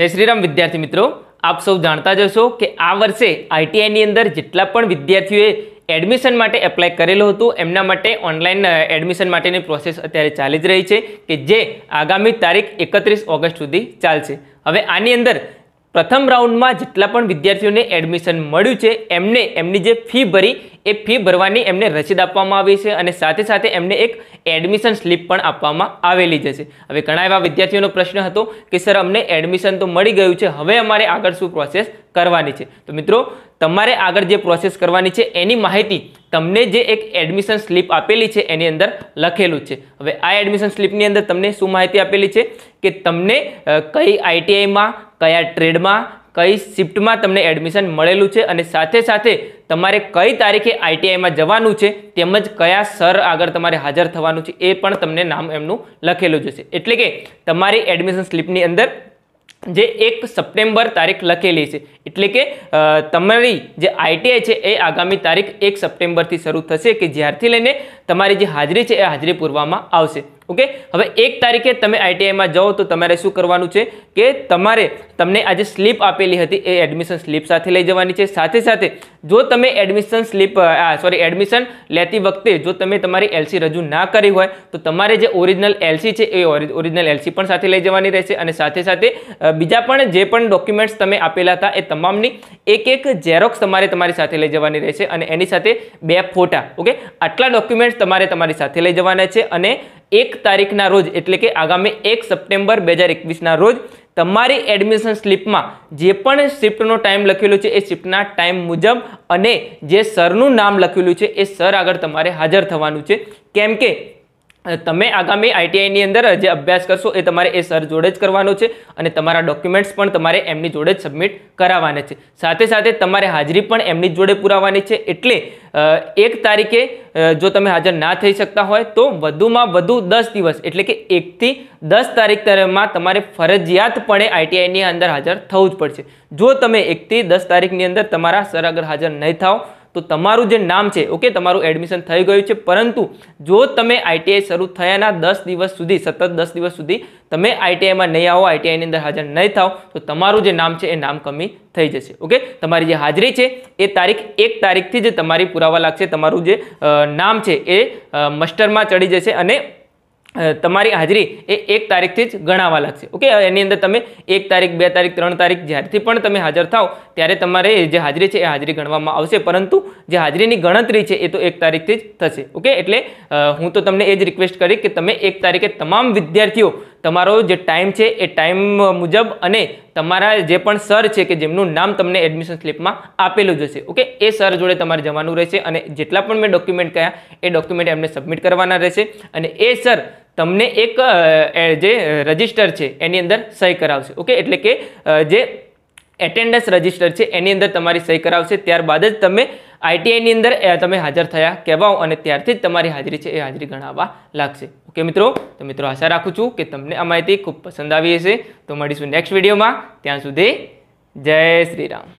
જય શ્રીરામ વિદ્યાર્થી મિત્રો આપ સૌ જાણતા જશો કે આ વર્ષે આઈટીઆઈની અંદર જેટલા પણ વિદ્યાર્થીઓએ એડમિશન માટે એપ્લાય કરેલું હતું એમના માટે ઓનલાઈન એડમિશન માટેની પ્રોસેસ અત્યારે ચાલી જ રહી છે કે જે આગામી તારીખ એકત્રીસ ઓગસ્ટ સુધી ચાલશે હવે આની અંદર પ્રથમ રાઉન્ડમાં જેટલા પણ વિદ્યાર્થીઓને એડમિશન મળ્યું છે એમને એમની જે ફી ભરી એ ફી ભરવાની એમને રસીદ આપવામાં આવી છે અને સાથે સાથે એમને એક એડમિશન સ્લીપ પણ આપવામાં આવેલી જશે હવે ઘણા એવા વિદ્યાર્થીઓનો પ્રશ્ન હતો કે સર અમને એડમિશન તો મળી ગયું છે હવે અમારે આગળ શું પ્રોસેસ કરવાની છે તો મિત્રો તમારે આગળ જે પ્રોસેસ કરવાની છે એની માહિતી તમને જે એક એડમિશન સ્લીપ આપેલી છે એની અંદર લખેલું છે હવે આ એડમિશન સ્લીપની અંદર તમને શું માહિતી આપેલી છે કે તમને કઈ આઈટીઆઈમાં કયા ટ્રેડમાં કઈ શિફ્ટમાં તમને એડમિશન મળેલું છે અને સાથે સાથે તમારે કઈ તારીખે આઈટીઆઈમાં જવાનું છે તેમજ કયા સર આગળ તમારે હાજર થવાનું છે એ પણ તમને નામ એમનું લખેલું જશે એટલે કે તમારી એડમિશન સ્લિપની અંદર જે એક સપ્ટેમ્બર તારીખ લખેલી છે એટલે કે તમારી જે આઈટીઆઈ છે એ આગામી તારીખ એક સપ્ટેમ્બરથી શરૂ થશે કે જ્યારથી લઈને તમારી જે હાજરી છે એ હાજરી પૂરવામાં આવશે ઓકે હવે એક તારીખે તમે આઈટીઆઈમાં જાઓ તો તમારે શું કરવાનું છે કે તમારે તમને આજે સ્લીપ આપેલી હતી એ એડમિશન સ્લીપ સાથે લઈ જવાની છે સાથે સાથે જો તમે એડમિશન સ્લીપ સોરી એડમિશન લેતી વખતે જો તમે તમારી એલસી રજૂ ના કરી હોય તો તમારે જે ઓરિજિનલ એલસી છે એ ઓરિજિનલ એલસી પણ સાથે લઈ જવાની રહેશે અને સાથે સાથે બીજા પણ જે પણ ડોક્યુમેન્ટ્સ તમે આપેલા હતા એ તમામની એક એક ઝેરોક્સ તમારે તમારી સાથે લઈ જવાની રહેશે અને એની સાથે બે ફોટા ઓકે આટલા ડોક્યુમેન્ટ્સ તમારે તમારી સાથે લઈ જવાના છે અને એક તારીખના રોજ એટલે કે આગામી એક સપ્ટેમ્બર બે હજાર રોજ તમારી એડમિશન સ્લિપમાં જે પણ શિફ્ટનો ટાઈમ લખેલું છે એ શિફ્ટના ટાઈમ મુજબ અને જે સરનું નામ લખેલું છે એ સર આગળ તમારે હાજર થવાનું છે કેમ કે તમે આગામી આઈટીઆઈની અંદર જે અભ્યાસ કરશો એ તમારે એ સર જોડે જ કરવાનો છે અને તમારા ડોક્યુમેન્ટ્સ પણ તમારે એમની જોડે જ સબમિટ કરાવવાના છે સાથે સાથે તમારે હાજરી પણ એમની જોડે પુરાવાની છે એટલે એક તારીખે જો તમે હાજર ના થઈ શકતા હોય તો વધુમાં વધુ દસ દિવસ એટલે કે એકથી દસ તારીખમાં તમારે ફરજિયાતપણે આઈટીઆઈની અંદર હાજર થવું જ પડશે જો તમે એકથી દસ તારીખની અંદર તમારા સર આગળ હાજર નહીં થાવ તો તમારું જે નામ છે ઓકે તમારું એડમિશન થઈ ગયું છે પરંતુ જો તમે આઈટીઆઈ શરૂ થયાના દસ દિવસ સુધી સતત દસ દિવસ સુધી તમે આઈટીઆઈમાં નહીં આવો આઈટીઆઈની અંદર હાજર નહીં થાવ તો તમારું જે નામ છે એ નામ કમી થઈ જશે ઓકે તમારી જે હાજરી છે એ તારીખ એક તારીખથી જ તમારી પુરાવા લાગશે તમારું જે નામ છે એ મસ્ટરમાં ચડી જશે અને તમારી હાજરી એ એક તારીખથી જ ગણાવા લાગશે ઓકે એની અંદર તમે એક તારીખ બે તારીખ ત્રણ તારીખ જ્યારથી પણ તમે હાજર થાવ ત્યારે તમારે જે હાજરી છે એ હાજરી ગણવામાં આવશે પરંતુ જે હાજરીની ગણતરી છે એ તો એક તારીખથી જ થશે ઓકે એટલે હું તો તમને એ જ રિક્વેસ્ટ કરી કે તમે એક તારીખે તમામ વિદ્યાર્થીઓ તમારો જે ટાઈમ છે એ ટાઈમ મુજબ અને તમારા જે પણ સર છે કે જેમનું નામ તમને એડમિશન સ્લિપમાં આપેલું જ હશે ઓકે એ સર જોડે તમારે જવાનું રહેશે અને જેટલા પણ મેં ડોક્યુમેન્ટ કયા એ ડોક્યુમેન્ટ એમને સબમિટ કરવાના રહેશે અને એ સર તમને એક જે રજિસ્ટર છે એની અંદર સહી કરાવશે ઓકે એટલે કે જે એટેન્ડન્સ રજિસ્ટર છે એની અંદર તમારી સહી કરાવશે ત્યારબાદ જ તમે આઈટીઆઈની અંદર તમે હાજર થયા કહેવાઓ અને ત્યારથી જ તમારી હાજરી છે એ હાજરી ગણાવવા લાગશે ઓકે મિત્રો તો મિત્રો આશા રાખું છું કે તમને આ માહિતી ખૂબ પસંદ આવી હશે તો મળીશું નેક્સ્ટ વિડીયોમાં ત્યાં સુધી જય શ્રી રામ